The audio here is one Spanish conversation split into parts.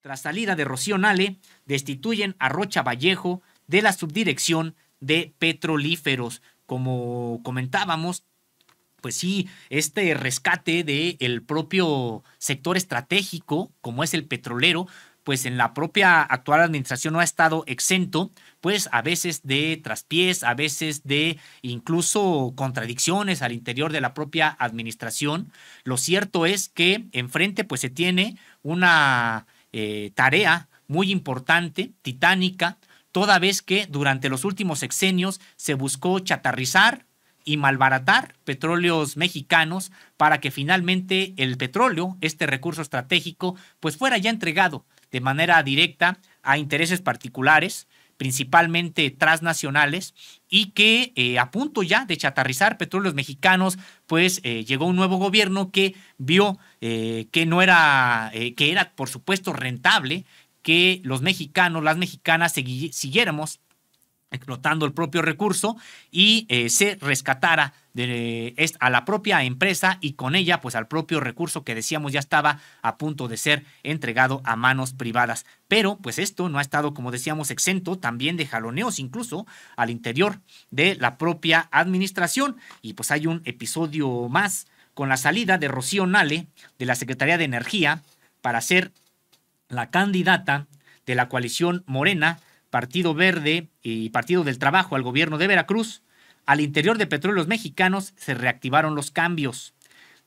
Tras salida de Rocío Nale, destituyen a Rocha Vallejo de la subdirección de petrolíferos. Como comentábamos, pues sí, este rescate del el propio sector estratégico, como es el petrolero, pues en la propia actual administración no ha estado exento, pues a veces de traspiés, a veces de incluso contradicciones al interior de la propia administración. Lo cierto es que enfrente pues se tiene una eh, tarea muy importante, titánica, toda vez que durante los últimos sexenios se buscó chatarrizar y malbaratar petróleos mexicanos para que finalmente el petróleo, este recurso estratégico, pues fuera ya entregado de manera directa a intereses particulares principalmente transnacionales, y que eh, a punto ya de chatarrizar petróleos mexicanos, pues eh, llegó un nuevo gobierno que vio eh, que no era, que era por supuesto rentable que los mexicanos, las mexicanas siguiéramos explotando el propio recurso y se rescatara de, a la propia empresa y con ella pues al propio recurso que decíamos ya estaba a punto de ser entregado a manos privadas. Pero pues esto no ha estado como decíamos exento también de jaloneos incluso al interior de la propia administración y pues hay un episodio más con la salida de Rocío Nale de la Secretaría de Energía para ser la candidata de la coalición Morena, Partido Verde y Partido del Trabajo al gobierno de Veracruz al interior de Petróleos Mexicanos se reactivaron los cambios.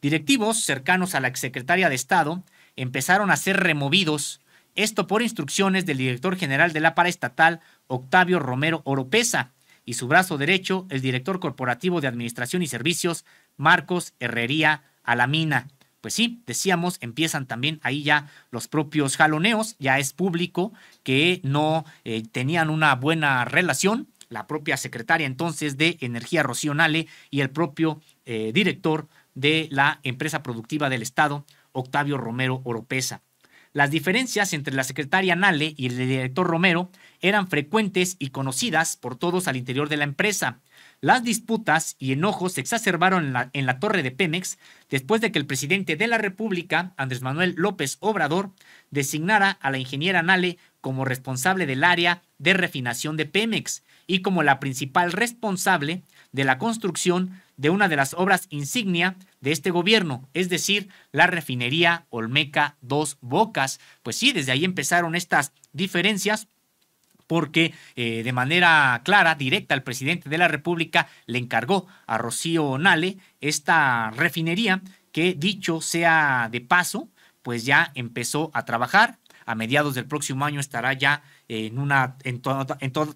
Directivos cercanos a la exsecretaria de Estado empezaron a ser removidos, esto por instrucciones del director general de la paraestatal, Octavio Romero Oropesa, y su brazo derecho, el director corporativo de Administración y Servicios, Marcos Herrería Alamina. Pues sí, decíamos, empiezan también ahí ya los propios jaloneos, ya es público que no eh, tenían una buena relación la propia secretaria entonces de Energía Rocío Nale y el propio eh, director de la empresa productiva del Estado, Octavio Romero Oropesa. Las diferencias entre la secretaria Nale y el director Romero eran frecuentes y conocidas por todos al interior de la empresa. Las disputas y enojos se exacerbaron en la, en la, torre de Pemex después de que el presidente de la República, Andrés Manuel López Obrador, designara a la ingeniera Nale como responsable del área de refinación de Pemex y como la principal responsable de la construcción de una de las obras insignia de este gobierno, es decir, la refinería Olmeca Dos Bocas. Pues sí, desde ahí empezaron estas diferencias porque eh, de manera clara, directa, el presidente de la República le encargó a Rocío Nale esta refinería que, dicho sea de paso, pues ya empezó a trabajar. A mediados del próximo año estará ya en una,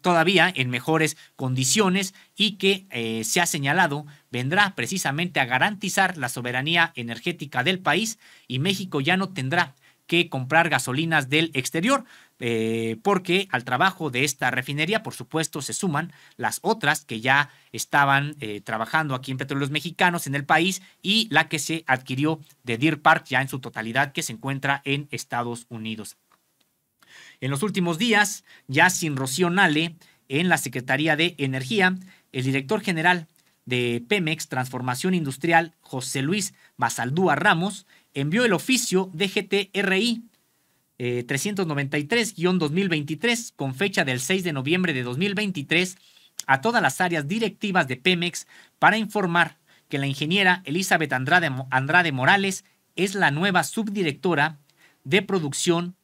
todavía en mejores condiciones y que eh, se ha señalado vendrá precisamente a garantizar la soberanía energética del país y México ya no tendrá que comprar gasolinas del exterior, eh, porque al trabajo de esta refinería, por supuesto, se suman las otras que ya estaban eh, trabajando aquí en Petróleos Mexicanos en el país y la que se adquirió de Deer Park ya en su totalidad que se encuentra en Estados Unidos. En los últimos días, ya sin Rocío Nale en la Secretaría de Energía, el director general de Pemex Transformación Industrial, José Luis Basaldúa Ramos, envió el oficio DGTRI eh, 393-2023 con fecha del 6 de noviembre de 2023 a todas las áreas directivas de Pemex para informar que la ingeniera Elizabeth Andrade, Andrade Morales es la nueva subdirectora de producción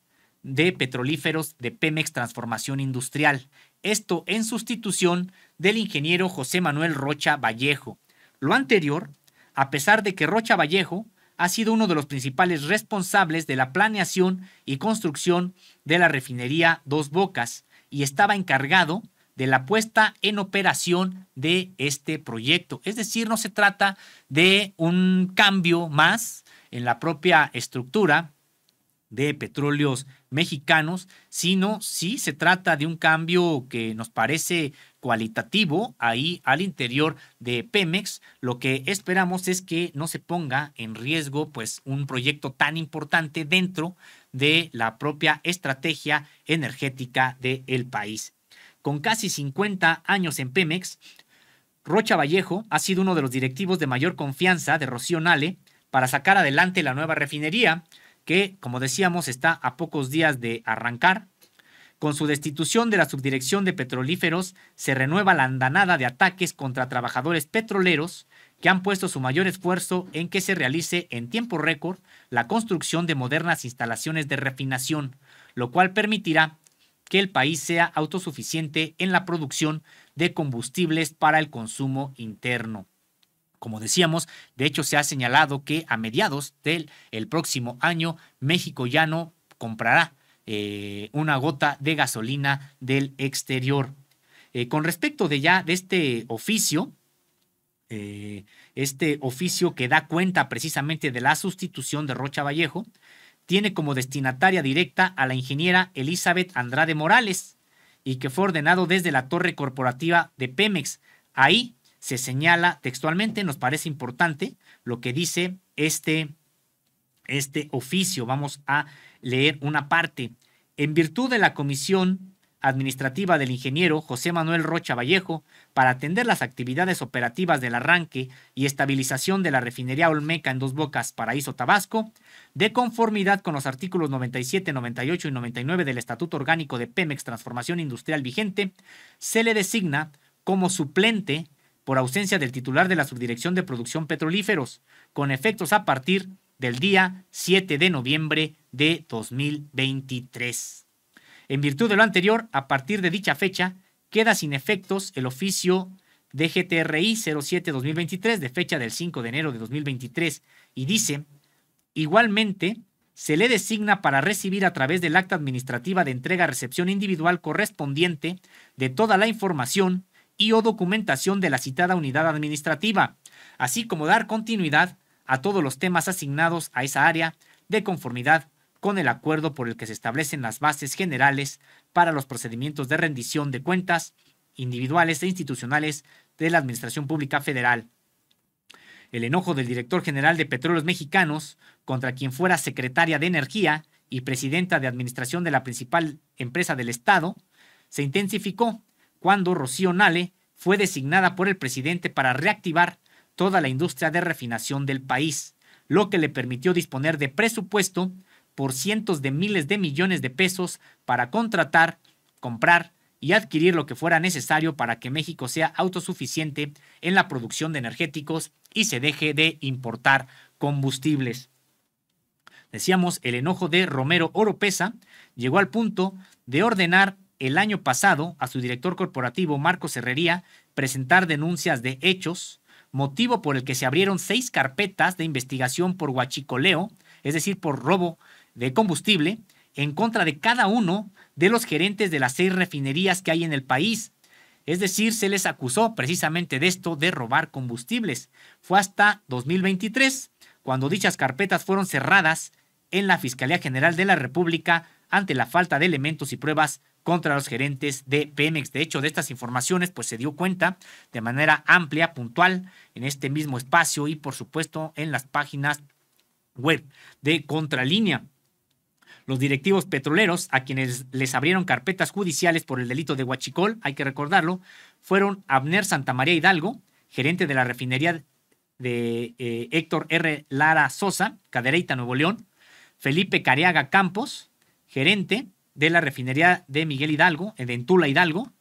de Petrolíferos de Pemex Transformación Industrial. Esto en sustitución del ingeniero José Manuel Rocha Vallejo. Lo anterior, a pesar de que Rocha Vallejo ha sido uno de los principales responsables de la planeación y construcción de la refinería Dos Bocas y estaba encargado de la puesta en operación de este proyecto. Es decir, no se trata de un cambio más en la propia estructura de petróleos mexicanos, sino si se trata de un cambio que nos parece cualitativo ahí al interior de Pemex, lo que esperamos es que no se ponga en riesgo pues un proyecto tan importante dentro de la propia estrategia energética del país. Con casi 50 años en Pemex, Rocha Vallejo ha sido uno de los directivos de mayor confianza de Rocío Nale para sacar adelante la nueva refinería, que, como decíamos, está a pocos días de arrancar. Con su destitución de la subdirección de petrolíferos, se renueva la andanada de ataques contra trabajadores petroleros que han puesto su mayor esfuerzo en que se realice en tiempo récord la construcción de modernas instalaciones de refinación, lo cual permitirá que el país sea autosuficiente en la producción de combustibles para el consumo interno. Como decíamos, de hecho se ha señalado que a mediados del próximo año México ya no comprará eh, una gota de gasolina del exterior. Eh, con respecto de ya de este oficio, eh, este oficio que da cuenta precisamente de la sustitución de Rocha Vallejo, tiene como destinataria directa a la ingeniera Elizabeth Andrade Morales y que fue ordenado desde la torre corporativa de Pemex. Ahí se señala textualmente, nos parece importante lo que dice este, este oficio. Vamos a leer una parte. En virtud de la comisión administrativa del ingeniero José Manuel Rocha Vallejo para atender las actividades operativas del arranque y estabilización de la refinería Olmeca en Dos Bocas, Paraíso Tabasco, de conformidad con los artículos 97, 98 y 99 del Estatuto Orgánico de Pemex Transformación Industrial vigente, se le designa como suplente por ausencia del titular de la Subdirección de Producción Petrolíferos, con efectos a partir del día 7 de noviembre de 2023. En virtud de lo anterior, a partir de dicha fecha, queda sin efectos el oficio de 07-2023 de fecha del 5 de enero de 2023 y dice, igualmente, se le designa para recibir a través del acta administrativa de entrega-recepción individual correspondiente de toda la información y o documentación de la citada unidad administrativa, así como dar continuidad a todos los temas asignados a esa área de conformidad con el acuerdo por el que se establecen las bases generales para los procedimientos de rendición de cuentas individuales e institucionales de la Administración Pública Federal. El enojo del director general de Petróleos Mexicanos contra quien fuera secretaria de Energía y presidenta de Administración de la principal empresa del Estado se intensificó cuando Rocío Nale fue designada por el presidente para reactivar toda la industria de refinación del país, lo que le permitió disponer de presupuesto por cientos de miles de millones de pesos para contratar, comprar y adquirir lo que fuera necesario para que México sea autosuficiente en la producción de energéticos y se deje de importar combustibles. Decíamos, el enojo de Romero Oropesa llegó al punto de ordenar el año pasado a su director corporativo Marco Serrería presentar denuncias de hechos, motivo por el que se abrieron seis carpetas de investigación por huachicoleo, es decir, por robo de combustible, en contra de cada uno de los gerentes de las seis refinerías que hay en el país. Es decir, se les acusó precisamente de esto, de robar combustibles. Fue hasta 2023 cuando dichas carpetas fueron cerradas en la Fiscalía General de la República ante la falta de elementos y pruebas contra los gerentes de Pemex. De hecho, de estas informaciones, pues se dio cuenta de manera amplia, puntual, en este mismo espacio y, por supuesto, en las páginas web de Contralínea. Los directivos petroleros, a quienes les abrieron carpetas judiciales por el delito de Huachicol, hay que recordarlo, fueron Abner Santamaría Hidalgo, gerente de la refinería de eh, Héctor R. Lara Sosa, Cadereyta, Nuevo León, Felipe Cariaga Campos, gerente de la refinería de Miguel Hidalgo, eh, de Entula Hidalgo,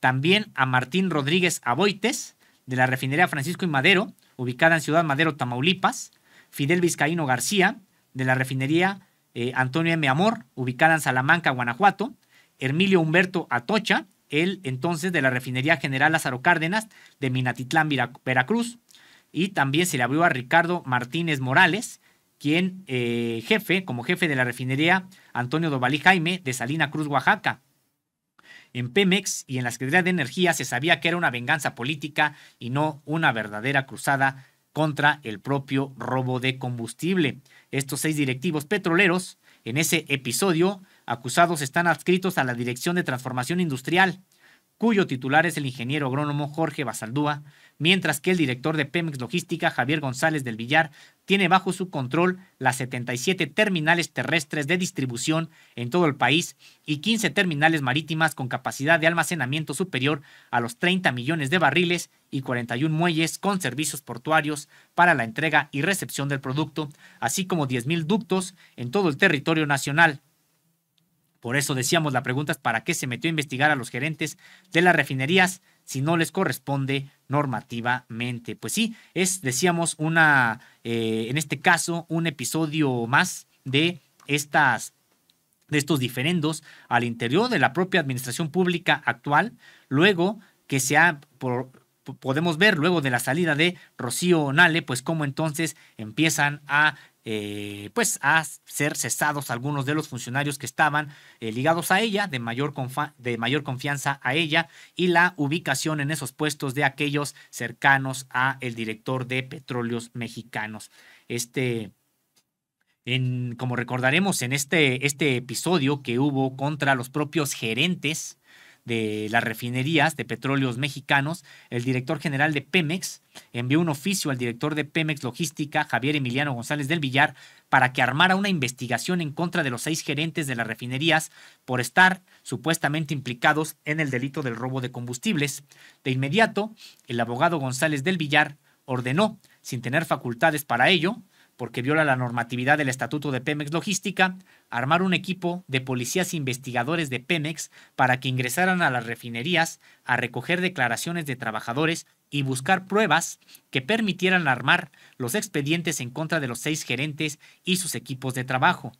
también a Martín Rodríguez Aboites, de la refinería Francisco y Madero, ubicada en Ciudad Madero, Tamaulipas, Fidel Vizcaíno García, de la refinería eh, Antonio M. Amor, ubicada en Salamanca, Guanajuato, Hermilio Humberto Atocha, él entonces de la refinería General Lázaro Cárdenas de Minatitlán, Veracruz, y también se le abrió a Ricardo Martínez Morales, quien eh, jefe, como jefe de la refinería Antonio Dovalí Jaime de Salina Cruz, Oaxaca. En Pemex y en la Secretaría de Energía se sabía que era una venganza política y no una verdadera cruzada contra el propio robo de combustible. Estos seis directivos petroleros en ese episodio acusados están adscritos a la Dirección de Transformación Industrial, cuyo titular es el ingeniero agrónomo Jorge Basaldúa, mientras que el director de Pemex Logística, Javier González del Villar, tiene bajo su control las 77 terminales terrestres de distribución en todo el país y 15 terminales marítimas con capacidad de almacenamiento superior a los 30 millones de barriles y 41 muelles con servicios portuarios para la entrega y recepción del producto, así como 10.000 ductos en todo el territorio nacional. Por eso decíamos la pregunta es para qué se metió a investigar a los gerentes de las refinerías si no les corresponde normativamente. Pues sí, es, decíamos, una, eh, en este caso, un episodio más de estas de estos diferendos al interior de la propia administración pública actual, luego que se ha por, podemos ver luego de la salida de Rocío Nale, pues cómo entonces empiezan a eh, pues a ser cesados algunos de los funcionarios que estaban eh, ligados a ella, de mayor, de mayor confianza a ella, y la ubicación en esos puestos de aquellos cercanos a el director de Petróleos Mexicanos. Este, en, como recordaremos en este, este episodio que hubo contra los propios gerentes de las refinerías de petróleos mexicanos, el director general de Pemex envió un oficio al director de Pemex Logística, Javier Emiliano González del Villar, para que armara una investigación en contra de los seis gerentes de las refinerías por estar supuestamente implicados en el delito del robo de combustibles. De inmediato, el abogado González del Villar ordenó, sin tener facultades para ello, porque viola la normatividad del Estatuto de Pemex Logística, armar un equipo de policías investigadores de Pemex para que ingresaran a las refinerías a recoger declaraciones de trabajadores y buscar pruebas que permitieran armar los expedientes en contra de los seis gerentes y sus equipos de trabajo.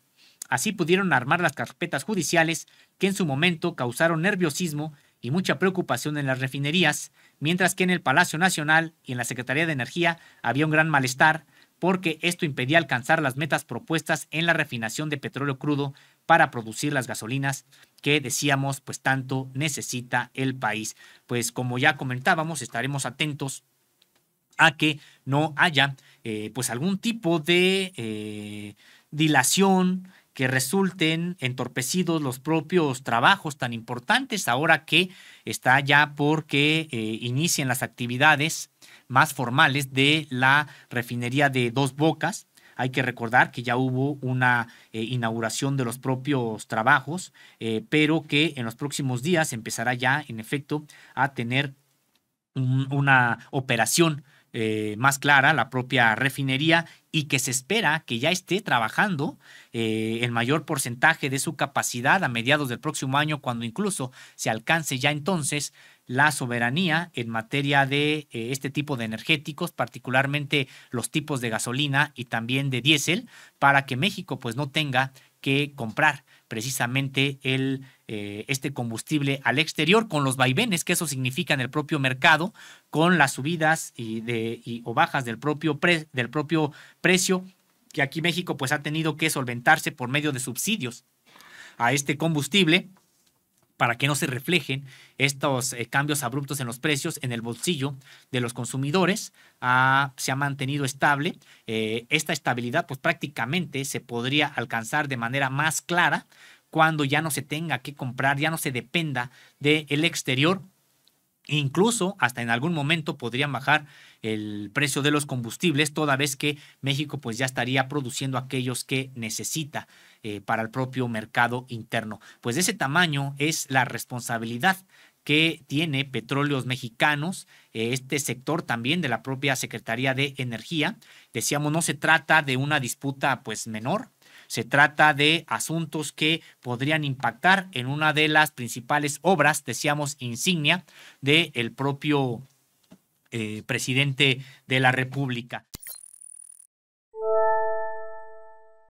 Así pudieron armar las carpetas judiciales que en su momento causaron nerviosismo y mucha preocupación en las refinerías, mientras que en el Palacio Nacional y en la Secretaría de Energía había un gran malestar porque esto impedía alcanzar las metas propuestas en la refinación de petróleo crudo para producir las gasolinas que decíamos pues tanto necesita el país. Pues como ya comentábamos, estaremos atentos a que no haya eh, pues algún tipo de eh, dilación que resulten entorpecidos los propios trabajos tan importantes ahora que está ya porque eh, inicien las actividades más formales de la refinería de Dos Bocas. Hay que recordar que ya hubo una eh, inauguración de los propios trabajos, eh, pero que en los próximos días empezará ya, en efecto, a tener una operación eh, más clara, la propia refinería, y que se espera que ya esté trabajando eh, el mayor porcentaje de su capacidad a mediados del próximo año, cuando incluso se alcance ya entonces la soberanía en materia de eh, este tipo de energéticos, particularmente los tipos de gasolina y también de diésel, para que México pues no tenga que comprar precisamente el, eh, este combustible al exterior, con los vaivenes que eso significa en el propio mercado, con las subidas y, de, y o bajas del propio, del propio precio, que aquí México pues ha tenido que solventarse por medio de subsidios a este combustible para que no se reflejen estos eh, cambios abruptos en los precios en el bolsillo de los consumidores. Ah, se ha mantenido estable. Eh, esta estabilidad pues prácticamente se podría alcanzar de manera más clara cuando ya no se tenga que comprar, ya no se dependa del el exterior. Incluso hasta en algún momento podrían bajar el precio de los combustibles, toda vez que México pues ya estaría produciendo aquellos que necesita eh, para el propio mercado interno. Pues de ese tamaño es la responsabilidad que tiene Petróleos Mexicanos, eh, este sector también de la propia Secretaría de Energía. Decíamos, no se trata de una disputa pues menor, se trata de asuntos que podrían impactar en una de las principales obras, decíamos, insignia del propio eh, presidente de la República.